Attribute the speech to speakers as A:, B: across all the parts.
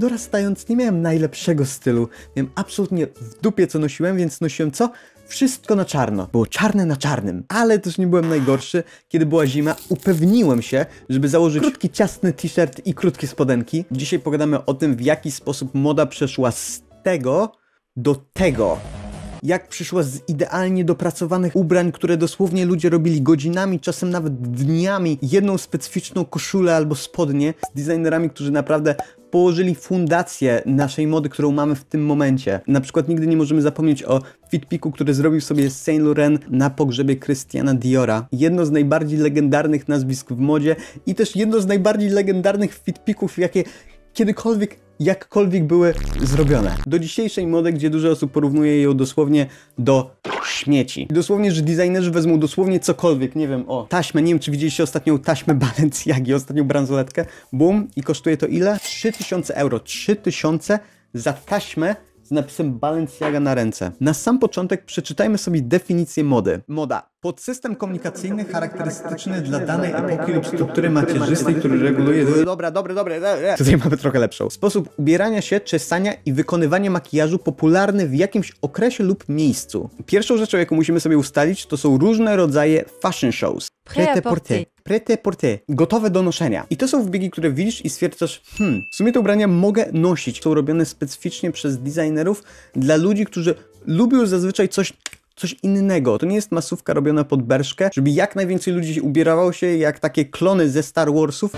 A: dorastając nie miałem najlepszego stylu. Miałem absolutnie w dupie co nosiłem, więc nosiłem co? Wszystko na czarno. Było czarne na czarnym. Ale też nie byłem najgorszy. Kiedy była zima, upewniłem się, żeby założyć krótki, ciasny t-shirt i krótkie spodenki. Dzisiaj pogadamy o tym, w jaki sposób moda przeszła z tego do tego jak przyszła z idealnie dopracowanych ubrań, które dosłownie ludzie robili godzinami, czasem nawet dniami, jedną specyficzną koszulę albo spodnie z designerami, którzy naprawdę położyli fundację naszej mody, którą mamy w tym momencie. Na przykład nigdy nie możemy zapomnieć o fitpiku, który zrobił sobie Saint Laurent na pogrzebie Christiana Diora. Jedno z najbardziej legendarnych nazwisk w modzie i też jedno z najbardziej legendarnych fitpików, jakie kiedykolwiek jakkolwiek były zrobione. Do dzisiejszej mody, gdzie dużo osób porównuje ją dosłownie do śmieci. dosłownie, że designerzy wezmą dosłownie cokolwiek, nie wiem, o taśmę, nie wiem czy widzieliście ostatnią taśmę Balenciagi, ostatnią bransoletkę, bum i kosztuje to ile? 3000 euro, 3000 za taśmę z napisem Balenciaga na ręce. Na sam początek przeczytajmy sobie definicję mody. Moda. Podsystem komunikacyjny charakterystyczny dla danej epoki lub struktury macierzystej, który reguluje... Dobra, dobra, dobra. Tutaj mamy trochę lepszą. Sposób ubierania się, czesania i wykonywania makijażu popularny w jakimś okresie lub miejscu. Pierwszą rzeczą, jaką musimy sobie ustalić, to są różne rodzaje fashion shows. Prêt-à-porter. Prêt-à-porter. Gotowe do noszenia. I to są wbiegi, które widzisz i stwierdzasz, hmm, w sumie te ubrania mogę nosić. Są robione specyficznie przez designerów dla ludzi, którzy lubią zazwyczaj coś coś innego. To nie jest masówka robiona pod berszkę, żeby jak najwięcej ludzi ubierało się jak takie klony ze Star Warsów.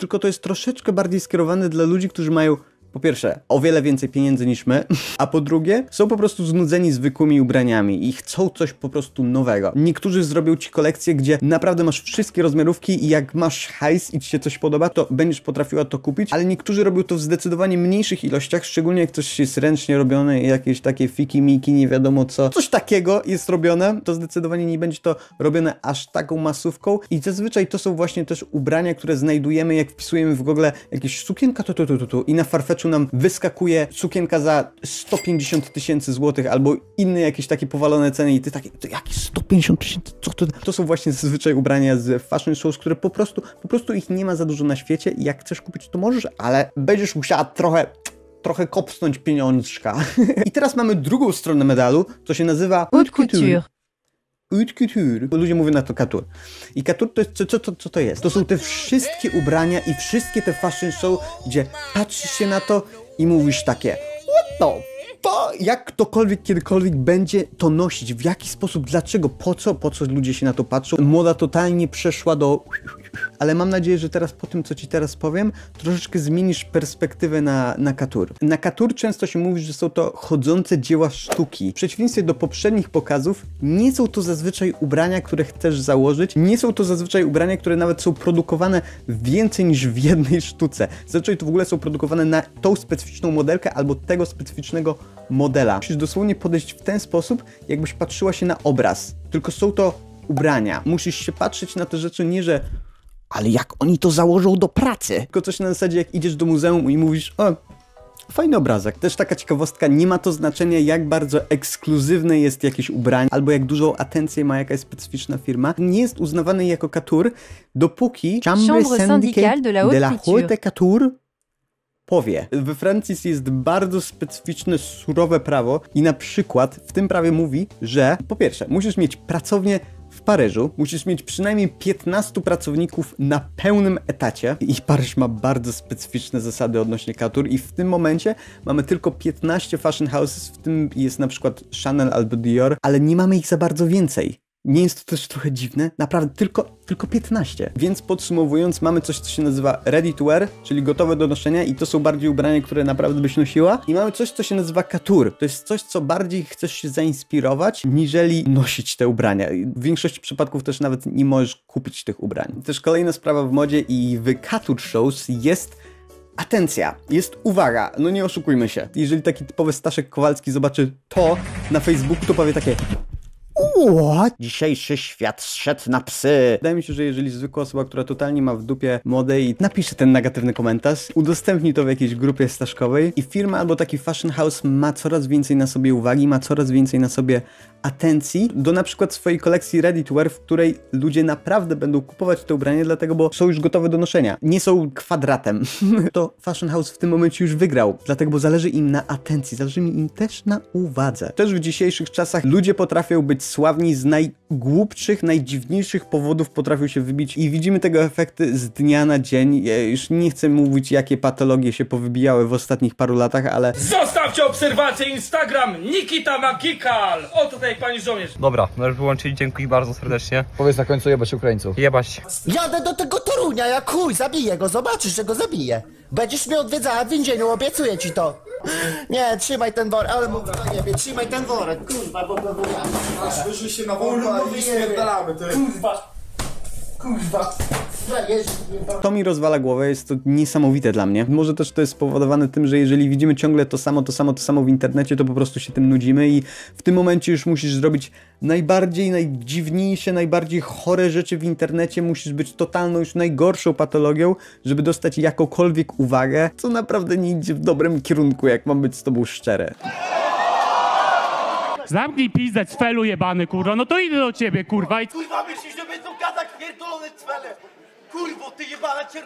A: Tylko to jest troszeczkę bardziej skierowane dla ludzi, którzy mają po pierwsze, o wiele więcej pieniędzy niż my, a po drugie, są po prostu znudzeni zwykłymi ubraniami i chcą coś po prostu nowego. Niektórzy zrobią ci kolekcję, gdzie naprawdę masz wszystkie rozmiarówki i jak masz hajs i ci się coś podoba, to będziesz potrafiła to kupić, ale niektórzy robią to w zdecydowanie mniejszych ilościach, szczególnie jak coś jest ręcznie robione, jakieś takie fiki-miki, nie wiadomo co. Coś takiego jest robione, to zdecydowanie nie będzie to robione aż taką masówką i zazwyczaj to są właśnie też ubrania, które znajdujemy, jak wpisujemy w Google jakieś sukienka, to, to, to, to, to i na farfetch wyświetlaczu nam wyskakuje sukienka za 150 tysięcy złotych albo inne jakieś takie powalone ceny i ty takie, to jakie 150 tysięcy, co to? To są właśnie zazwyczaj ubrania z fashion shows, które po prostu, po prostu ich nie ma za dużo na świecie i jak chcesz kupić to możesz, ale będziesz musiała trochę trochę kopsnąć pieniążka. I teraz mamy drugą stronę medalu, co się nazywa haute couture utkutur. Ludzie mówią na to katur. I katur to jest, co, co, co to jest? To są te wszystkie ubrania i wszystkie te fashion show, gdzie patrzysz się na to i mówisz takie What the fuck? jak ktokolwiek kiedykolwiek będzie to nosić, w jaki sposób, dlaczego, po co, po co ludzie się na to patrzą. Moda totalnie przeszła do ale mam nadzieję, że teraz po tym, co ci teraz powiem, troszeczkę zmienisz perspektywę na, na Katur. Na Katur często się mówi, że są to chodzące dzieła sztuki. W przeciwieństwie do poprzednich pokazów, nie są to zazwyczaj ubrania, które chcesz założyć, nie są to zazwyczaj ubrania, które nawet są produkowane więcej niż w jednej sztuce. Zazwyczaj to w ogóle są produkowane na tą specyficzną modelkę albo tego specyficznego modela. Musisz dosłownie podejść w ten sposób, jakbyś patrzyła się na obraz. Tylko są to ubrania. Musisz się patrzeć na te rzeczy nie, że ale jak oni to założą do pracy? Tylko coś na zasadzie, jak idziesz do muzeum i mówisz, o, fajny obrazek. Też taka ciekawostka, nie ma to znaczenia, jak bardzo ekskluzywne jest jakieś ubranie, albo jak dużą atencję ma jakaś specyficzna firma. Nie jest uznawany jako katur, dopóki Chambre syndicale de la Haute, Couture powie. We Francji jest bardzo specyficzne, surowe prawo i na przykład w tym prawie mówi, że po pierwsze, musisz mieć pracownię w Paryżu musisz mieć przynajmniej 15 pracowników na pełnym etacie i Paryż ma bardzo specyficzne zasady odnośnie katur i w tym momencie mamy tylko 15 fashion houses, w tym jest na przykład Chanel albo Dior, ale nie mamy ich za bardzo więcej. Nie jest to też trochę dziwne? Naprawdę tylko, tylko 15. Więc podsumowując, mamy coś, co się nazywa ready to wear, czyli gotowe do noszenia i to są bardziej ubrania, które naprawdę byś nosiła. I mamy coś, co się nazywa couture. To jest coś, co bardziej chcesz się zainspirować, niżeli nosić te ubrania. W większości przypadków też nawet nie możesz kupić tych ubrań. Też kolejna sprawa w modzie i w couture shows jest atencja, jest uwaga, no nie oszukujmy się. Jeżeli taki typowy Staszek Kowalski zobaczy to na Facebooku, to powie takie What? dzisiejszy świat szedł na psy. Wydaje mi się, że jeżeli zwykła osoba, która totalnie ma w dupie modę i napisze ten negatywny komentarz, udostępni to w jakiejś grupie staszkowej i firma albo taki fashion house ma coraz więcej na sobie uwagi, ma coraz więcej na sobie atencji do na przykład swojej kolekcji ready to wear, w której ludzie naprawdę będą kupować te ubranie, dlatego bo są już gotowe do noszenia. Nie są kwadratem. to Fashion House w tym momencie już wygrał, dlatego bo zależy im na atencji, zależy im też na uwadze. Też w dzisiejszych czasach ludzie potrafią być sławni z najgłupszych, najdziwniejszych powodów potrafią się wybić i widzimy tego efekty z dnia na dzień. Ja już nie chcę mówić, jakie patologie się powybijały w ostatnich paru latach, ale... Zostawcie obserwację Instagram Nikita Magikal! Oto tutaj Witaj, pani żołnierz. Dobra, należy wyłączyć, dziękuję bardzo serdecznie. Powiedz na końcu jebać Ukraińców. Jebać. Jadę do tego Torunia, ja chuj, zabiję go, zobaczysz, że go zabiję. Będziesz mnie odwiedzała w więzieniu, obiecuję ci to. Nie, trzymaj ten worek, ale mógł to no nie wie, trzymaj ten worek, kurwa, bo go wyjadę. Aż wyszły się na worku, a i to jest... Kurwa, kurwa. To mi rozwala głowę, jest to niesamowite dla mnie. Może też to jest spowodowane tym, że jeżeli widzimy ciągle to samo, to samo, to samo w internecie, to po prostu się tym nudzimy i w tym momencie już musisz zrobić najbardziej, najdziwniejsze, najbardziej chore rzeczy w internecie, musisz być totalną już najgorszą patologią, żeby dostać jakąkolwiek uwagę, co naprawdę nie idzie w dobrym kierunku, jak mam być z tobą szczery. Zamknij pizdać, felu jebany, kurwa, no to idę do ciebie, kurwa. I... Kurwa, myślisz, że będą kazać pierdolone cwele? kurwo, ty jebana cię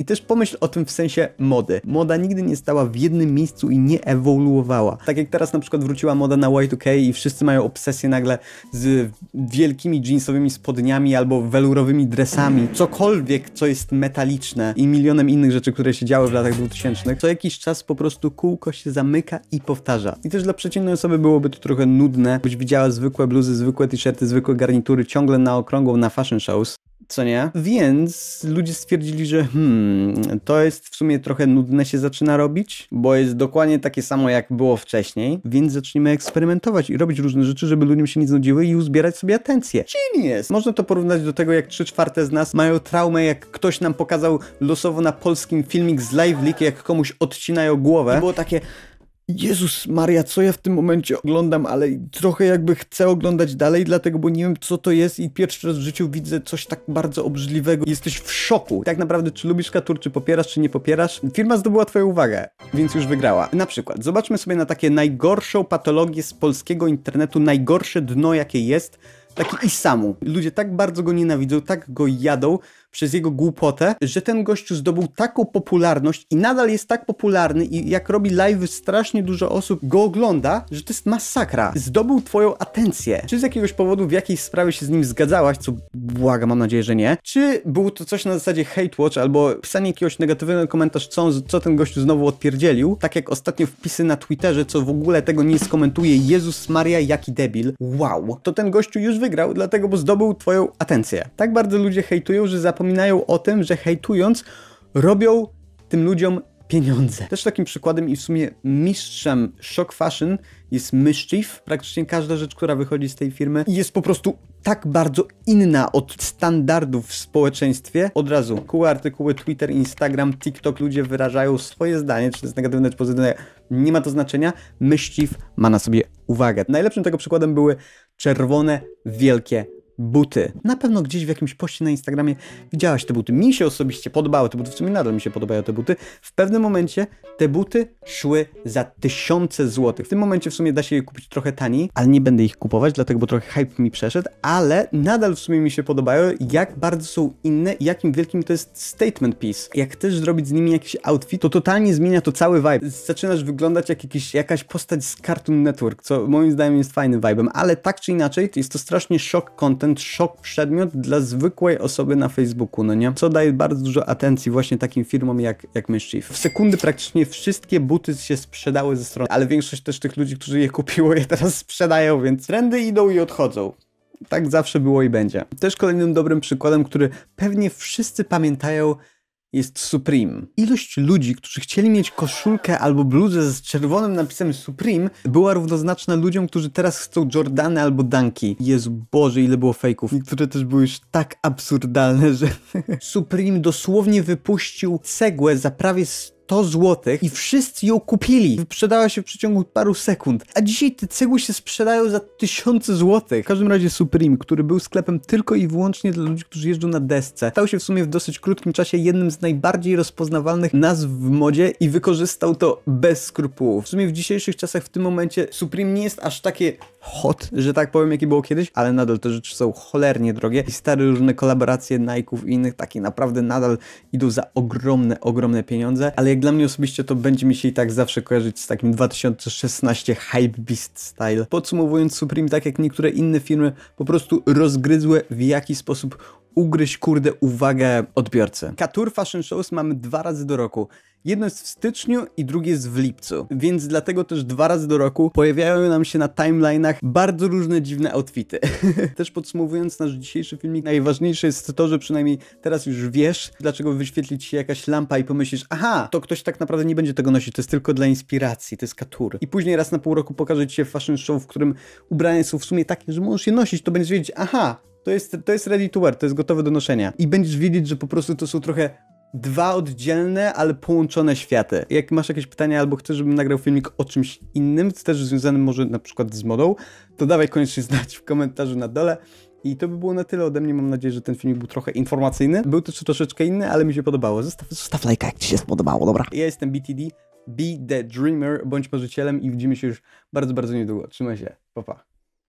A: I też pomyśl o tym w sensie mody. Moda nigdy nie stała w jednym miejscu i nie ewoluowała. Tak jak teraz na przykład wróciła moda na Y2K i wszyscy mają obsesję nagle z wielkimi jeansowymi spodniami albo welurowymi dresami. Cokolwiek, co jest metaliczne i milionem innych rzeczy, które się działy w latach 2000, co jakiś czas po prostu kółko się zamyka i powtarza. I też dla przeciętnej osoby byłoby to trochę nudne, byś widziała zwykłe bluzy, zwykłe t-shirty, zwykłe garnitury ciągle na okrągłą na fashion shows co nie? Więc ludzie stwierdzili, że hmm, to jest w sumie trochę nudne się zaczyna robić, bo jest dokładnie takie samo jak było wcześniej, więc zaczniemy eksperymentować i robić różne rzeczy, żeby ludziom się nie znudziły i uzbierać sobie atencję. Genius! Można to porównać do tego, jak trzy czwarte z nas mają traumę, jak ktoś nam pokazał losowo na polskim filmik z Live Leak, jak komuś odcinają głowę. I było takie... Jezus Maria, co ja w tym momencie oglądam, ale trochę jakby chcę oglądać dalej, dlatego bo nie wiem co to jest i pierwszy raz w życiu widzę coś tak bardzo obrzydliwego. Jesteś w szoku. Tak naprawdę, czy lubisz katur, czy popierasz, czy nie popierasz? Firma zdobyła twoją uwagę, więc już wygrała. Na przykład, zobaczmy sobie na takie najgorszą patologię z polskiego internetu, najgorsze dno jakie jest, taki Isamu. Ludzie tak bardzo go nienawidzą, tak go jadą, przez jego głupotę, że ten gościu zdobył taką popularność i nadal jest tak popularny i jak robi live strasznie dużo osób go ogląda, że to jest masakra. Zdobył twoją atencję. Czy z jakiegoś powodu w jakiejś sprawie się z nim zgadzałaś, co błaga, mam nadzieję, że nie, czy był to coś na zasadzie hate watch albo pisanie jakiegoś negatywnego komentarz, co, co ten gościu znowu odpierdzielił, tak jak ostatnio wpisy na Twitterze, co w ogóle tego nie skomentuje, Jezus Maria, jaki debil, wow. To ten gościu już wygrał, dlatego, bo zdobył twoją atencję. Tak bardzo ludzie hejtują, że zapomnieli zapominają o tym, że hejtując robią tym ludziom pieniądze. Też takim przykładem i w sumie mistrzem shock fashion jest Mischief. Praktycznie każda rzecz, która wychodzi z tej firmy jest po prostu tak bardzo inna od standardów w społeczeństwie. Od razu kuły artykuły Twitter, Instagram, TikTok, ludzie wyrażają swoje zdanie, czy to jest negatywne, czy pozytywne. Nie ma to znaczenia. Mischief ma na sobie uwagę. Najlepszym tego przykładem były czerwone, wielkie buty. Na pewno gdzieś w jakimś poście na Instagramie widziałaś te buty. Mi się osobiście podobały te buty, w sumie nadal mi się podobają te buty. W pewnym momencie te buty szły za tysiące złotych. W tym momencie w sumie da się je kupić trochę taniej, ale nie będę ich kupować, dlatego bo trochę hype mi przeszedł, ale nadal w sumie mi się podobają, jak bardzo są inne i jakim wielkim to jest statement piece. Jak też zrobić z nimi jakiś outfit, to totalnie zmienia to cały vibe. Zaczynasz wyglądać jak jakiś, jakaś postać z Cartoon Network, co moim zdaniem jest fajnym vibem, ale tak czy inaczej jest to strasznie szok content ten szok przedmiot dla zwykłej osoby na Facebooku, no nie? Co daje bardzo dużo atencji właśnie takim firmom jak, jak Mischief. W sekundy praktycznie wszystkie buty się sprzedały ze strony, ale większość też tych ludzi, którzy je kupiło, je teraz sprzedają, więc trendy idą i odchodzą tak zawsze było i będzie. Też kolejnym dobrym przykładem, który pewnie wszyscy pamiętają, jest Supreme. Ilość ludzi, którzy chcieli mieć koszulkę albo bluzę z czerwonym napisem Supreme była równoznaczna ludziom, którzy teraz chcą Jordany albo Dunki. Jezu Boże, ile było fejków. Niektóre też były już tak absurdalne, że Supreme dosłownie wypuścił cegłę za prawie 100 100 zł i wszyscy ją kupili. Wyprzedała się w przeciągu paru sekund. A dzisiaj te cegły się sprzedają za tysiące złotych. W każdym razie Supreme, który był sklepem tylko i wyłącznie dla ludzi, którzy jeżdżą na desce, stał się w sumie w dosyć krótkim czasie jednym z najbardziej rozpoznawalnych nazw w modzie i wykorzystał to bez skrupułów. W sumie w dzisiejszych czasach w tym momencie Supreme nie jest aż takie hot, że tak powiem, jaki było kiedyś, ale nadal te rzeczy są cholernie drogie i stare różne kolaboracje Nike'ów i innych takie naprawdę nadal idą za ogromne, ogromne pieniądze, ale jak dla mnie osobiście to będzie mi się i tak zawsze kojarzyć z takim 2016 Hype Beast style. Podsumowując, Supreme, tak jak niektóre inne firmy, po prostu rozgryzły w jaki sposób ugryźć, kurde, uwagę odbiorcy. Katur Fashion Shows mamy dwa razy do roku. Jedno jest w styczniu i drugie jest w lipcu, więc dlatego też dwa razy do roku pojawiają nam się na timeline'ach bardzo różne dziwne outfity. też podsumowując nasz dzisiejszy filmik, najważniejsze jest to, że przynajmniej teraz już wiesz, dlaczego wyświetli ci się jakaś lampa i pomyślisz, aha, to ktoś tak naprawdę nie będzie tego nosić, to jest tylko dla inspiracji, to jest katur. I później raz na pół roku pokaże ci się fashion show, w którym ubrania są w sumie takie, że możesz je nosić, to będziesz wiedzieć, aha, to jest, to jest ready to wear, to jest gotowe do noszenia. I będziesz wiedzieć, że po prostu to są trochę dwa oddzielne, ale połączone światy. Jak masz jakieś pytania albo chcesz, żebym nagrał filmik o czymś innym, też związanym może na przykład z modą, to dawaj koniecznie znać w komentarzu na dole. I to by było na tyle ode mnie. Mam nadzieję, że ten filmik był trochę informacyjny. Był też troszeczkę inny, ale mi się podobało. Zostaw, zostaw lajka, jak ci się spodobało, dobra? Ja jestem BTD, Be The Dreamer, bądź marzycielem i widzimy się już bardzo, bardzo niedługo. Trzymaj się, pa pa.